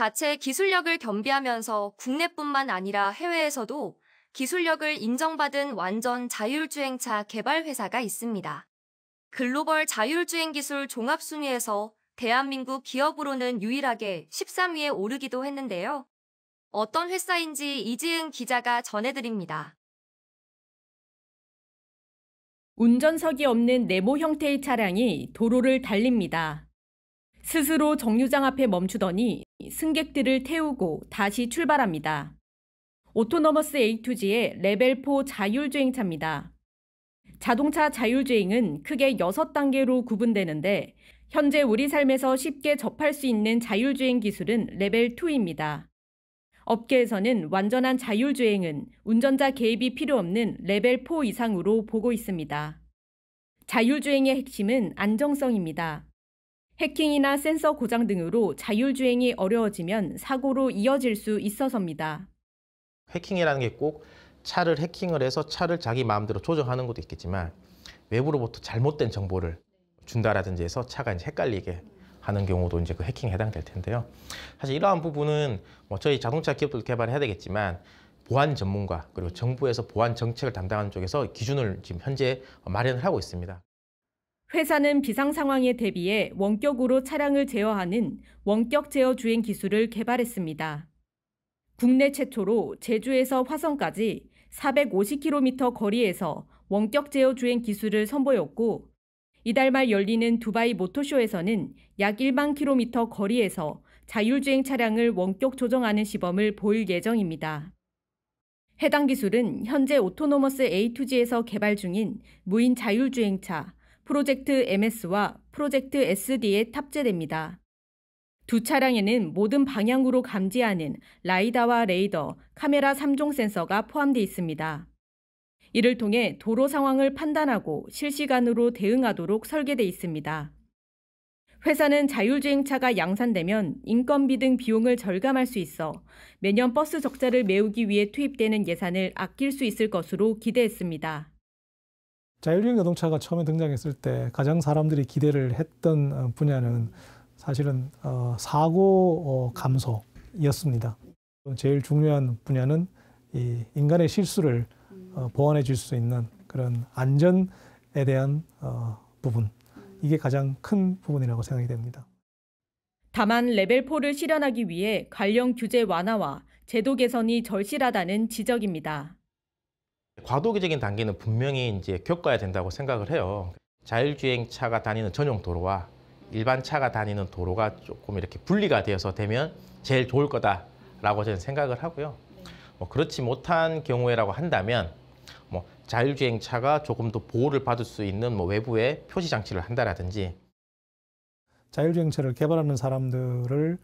자체 기술력을 겸비하면서 국내뿐만 아니라 해외에서도 기술력을 인정받은 완전 자율주행차 개발 회사가 있습니다. 글로벌 자율주행 기술 종합순위에서 대한민국 기업으로는 유일하게 13위에 오르기도 했는데요. 어떤 회사인지 이지은 기자가 전해드립니다. 운전석이 없는 네모 형태의 차량이 도로를 달립니다. 스스로 정류장 앞에 멈추더니 승객들을 태우고 다시 출발합니다. 오토너머스 A2G의 레벨 4 자율주행차입니다. 자동차 자율주행은 크게 6단계로 구분되는데 현재 우리 삶에서 쉽게 접할 수 있는 자율주행 기술은 레벨 2입니다. 업계에서는 완전한 자율주행은 운전자 개입이 필요 없는 레벨 4 이상으로 보고 있습니다. 자율주행의 핵심은 안정성입니다. 해킹이나 센서 고장 등으로 자율주행이 어려워지면 사고로 이어질 수 있어서입니다. 해킹이라는 게 꼭 차를 해킹을 해서 차를 자기 마음대로 조정하는 것도 있겠지만 외부로부터 잘못된 정보를 준다라든지 해서 차가 이제 헷갈리게 하는 경우도 이제 그 해킹에 해당될 텐데요. 사실 이러한 부분은 뭐 저희 자동차 기업들도 개발해야 되겠지만 보안 전문가 그리고 정부에서 보안 정책을 담당하는 쪽에서 기준을 지금 현재 마련을 하고 있습니다. 회사는 비상 상황에 대비해 원격으로 차량을 제어하는 원격 제어 주행 기술을 개발했습니다. 국내 최초로 제주에서 화성까지 450km 거리에서 원격 제어 주행 기술을 선보였고 이달 말 열리는 두바이 모토쇼에서는 약 1만 km 거리에서 자율주행 차량을 원격 조정하는 시범을 보일 예정입니다. 해당 기술은 현재 오토노머스 A2G에서 개발 중인 무인 자율주행차 프로젝트 MS와 프로젝트 SD에 탑재됩니다. 두 차량에는 모든 방향으로 감지하는 라이다와 레이더, 카메라 3종 센서가 포함되어 있습니다. 이를 통해 도로 상황을 판단하고 실시간으로 대응하도록 설계되어 있습니다. 회사는 자율주행차가 양산되면 인건비 등 비용을 절감할 수 있어 매년 버스 적자를 메우기 위해 투입되는 예산을 아낄 수 있을 것으로 기대했습니다. 자율주행 자동차가 처음에 등장했을 때 가장 사람들이 기대를 했던 어, 분야는 사실은 어, 사고 어, 감소였습니다. 제일 중요한 분야는 이 인간의 실수를 보완해 줄 수 있는 그런 안전에 대한 부분. 이게 가장 큰 부분이라고 생각이 됩니다. 다만 레벨 4를 실현하기 위해 관련 규제 완화와 제도 개선이 절실하다는 지적입니다. 과도기적인 단계는 분명히 이제 겪어야 된다고 생각을 해요. 자율주행 차가 다니는 전용 도로와 일반 차가 다니는 도로가 조금 이렇게 분리가 되어서 되면 제일 좋을 거다라고 저는 생각을 하고요. 뭐 그렇지 못한 경우에라고 한다면 뭐 자율주행 차가 조금 더 보호를 받을 수 있는 뭐 외부의 표시 장치를 한다라든지 자율주행차를 개발하는 사람들을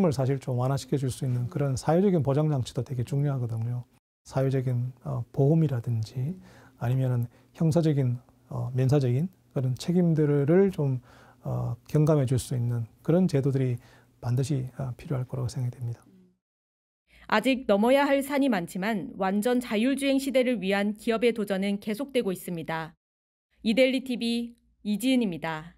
책임을 사실 좀 완화시켜 줄 수 있는 그런 사회적인 보장 장치도 되게 중요하거든요. 사회적인 어, 보험이라든지 아니면은 형사적인 어, 면사적인 그런 책임들을 좀 어, 경감해 줄 수 있는 그런 제도들이 반드시 필요할 거라고 생각이 됩니다. 아직 넘어야 할 산이 많지만 완전 자율주행 시대를 위한 기업의 도전은 계속되고 있습니다. 이델리 TV 이지은입니다.